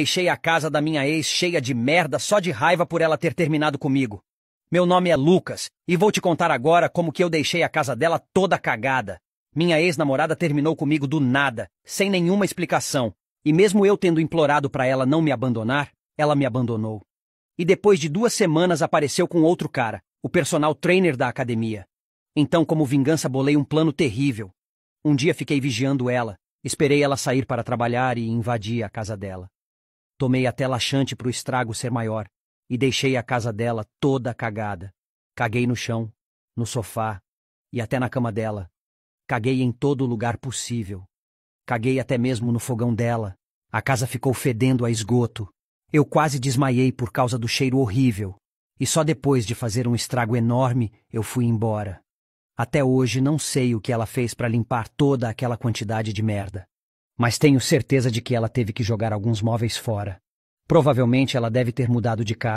Deixei a casa da minha ex cheia de merda só de raiva por ela ter terminado comigo. Meu nome é Lucas e vou te contar agora como que eu deixei a casa dela toda cagada. Minha ex-namorada terminou comigo do nada, sem nenhuma explicação, e mesmo eu tendo implorado para ela não me abandonar, ela me abandonou. E depois de duas semanas apareceu com outro cara, o personal trainer da academia. Então, como vingança, bolei um plano terrível. Um dia fiquei vigiando ela, esperei ela sair para trabalhar e invadi a casa dela. Tomei até laxante o estrago ser maior e deixei a casa dela toda cagada. Caguei no chão, no sofá e até na cama dela. Caguei em todo lugar possível. Caguei até mesmo no fogão dela. A casa ficou fedendo a esgoto. Eu quase desmaiei por causa do cheiro horrível. E só depois de fazer um estrago enorme, eu fui embora. Até hoje não sei o que ela fez para limpar toda aquela quantidade de merda. Mas tenho certeza de que ela teve que jogar alguns móveis fora. Provavelmente ela deve ter mudado de casa.